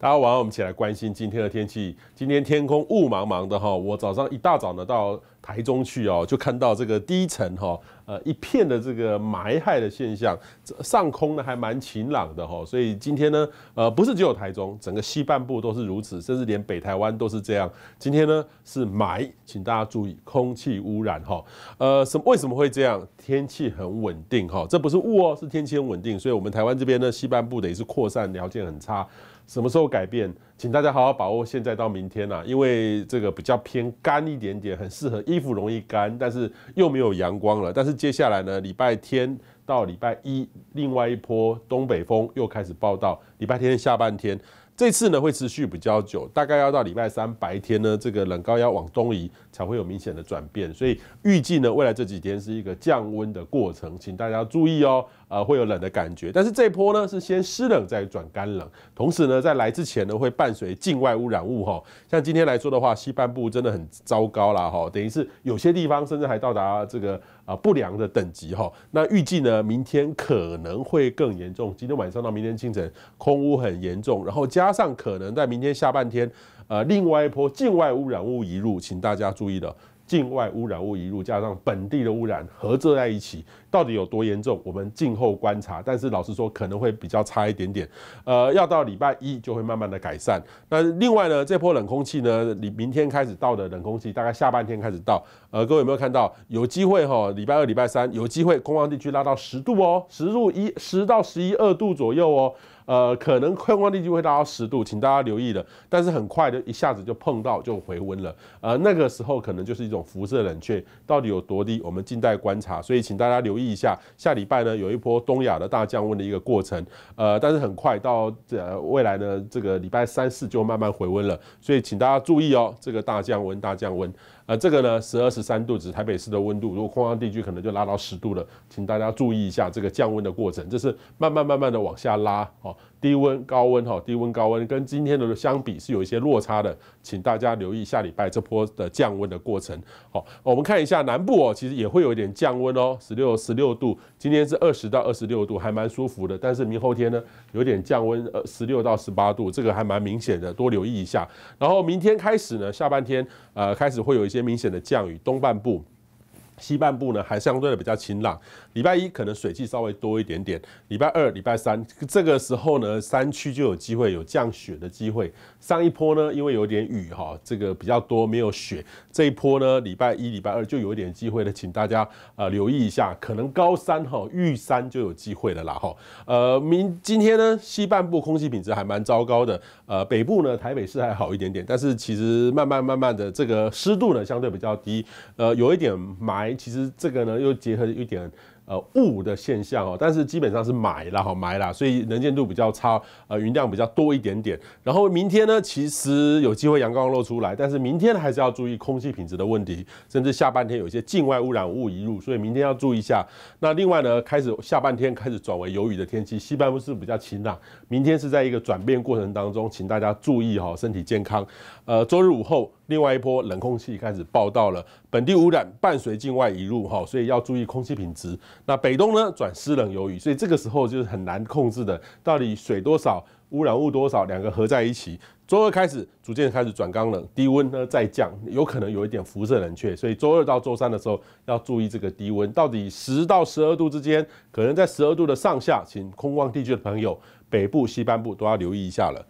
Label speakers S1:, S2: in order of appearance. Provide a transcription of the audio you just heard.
S1: 大家晚上，我们一起来关心今天的天气。今天天空雾茫茫的哈，我早上一大早呢到。台中去哦，就看到这个低层哈，呃一片的这个霾害的现象，上空呢还蛮晴朗的哈，所以今天呢，呃不是只有台中，整个西半部都是如此，甚至连北台湾都是这样。今天呢是霾，请大家注意空气污染哈，呃什么为什么会这样？天气很稳定哈，这不是雾哦，是天气很稳定，所以我们台湾这边呢西半部等于是扩散条件很差，什么时候改变？请大家好好把握现在到明天呐，因为这个比较偏干一点点，很适合一。衣服容易干，但是又没有阳光了。但是接下来呢，礼拜天到礼拜一，另外一波东北风又开始报道。礼拜天下半天，这次呢会持续比较久，大概要到礼拜三白天呢，这个冷高压往东移才会有明显的转变。所以预计呢，未来这几天是一个降温的过程，请大家注意哦。呃，会有冷的感觉，但是这一波呢是先湿冷再转干冷，同时呢，在来之前呢，会伴随境外污染物哈。像今天来说的话，西半部真的很糟糕啦哈，等于是有些地方甚至还到达这个啊不良的等级哈。那预计呢，明天可能会更严重，今天晚上到明天清晨空污很严重，然后加上可能在明天下半天，呃，另外一波境外污染物移入，请大家注意的。境外污染物移入加上本地的污染合作在一起，到底有多严重？我们静候观察。但是老实说，可能会比较差一点点。呃，要到礼拜一就会慢慢的改善。那另外呢，这波冷空气呢，你明天开始到的冷空气，大概下半天开始到。呃，各位有没有看到？有机会哈，礼拜二、礼拜三有机会，空旷地区拉到十度哦，十度一十到十一二度左右哦。呃，可能昆阳地区会达到十度，请大家留意了。但是很快的一下子就碰到就回温了。呃，那个时候可能就是一种辐射冷却，到底有多低，我们静待观察。所以请大家留意一下，下礼拜呢有一波东亚的大降温的一个过程。呃，但是很快到这未来呢，这个礼拜三四就慢慢回温了。所以请大家注意哦，这个大降温大降温。呃，这个呢十二十三度只是台北市的温度，如果空旷地区可能就拉到十度了，请大家注意一下这个降温的过程，这是慢慢慢慢的往下拉哦。低温、高温哈，低温、高温跟今天的相比是有一些落差的，请大家留意下礼拜这波的降温的过程。好，我们看一下南部哦，其实也会有点降温哦，十六十六度，今天是二十到二十六度，还蛮舒服的。但是明后天呢，有点降温，呃，十六到十八度，这个还蛮明显的，多留意一下。然后明天开始呢，下半天呃开始会有一些明显的降雨，东半部。西半部呢，还相对的比较晴朗。礼拜一可能水气稍微多一点点。礼拜二、礼拜三这个时候呢，山区就有机会有降雪的机会。上一波呢，因为有点雨哈，这个比较多，没有雪。这一波呢，礼拜一、礼拜二就有一点机会的，请大家呃留意一下，可能高山哈、玉山就有机会的啦哈。呃，明今天呢，西半部空气品质还蛮糟糕的。呃，北部呢，台北市还好一点点，但是其实慢慢慢慢的，这个湿度呢相对比较低，呃，有一点霾。其实这个呢，又结合一点。呃雾的现象哦，但是基本上是霾了哈，霾了，所以能见度比较差，呃云量比较多一点点。然后明天呢，其实有机会阳光露出来，但是明天还是要注意空气品质的问题，甚至下半天有些境外污染物移入，所以明天要注意一下。那另外呢，开始下半天开始转为有雨的天气，西半部是比较晴朗。明天是在一个转变过程当中，请大家注意哈，身体健康。呃周日午后，另外一波冷空气开始报道了，本地污染伴随境外移入哈，所以要注意空气品质。那北东呢转湿冷有雨，所以这个时候就是很难控制的，到底水多少、污染物多少，两个合在一起。周二开始逐渐开始转干冷，低温呢再降，有可能有一点辐射冷却，所以周二到周三的时候要注意这个低温，到底十到十二度之间，可能在十二度的上下，请空旷地区的朋友，北部、西半部都要留意一下了。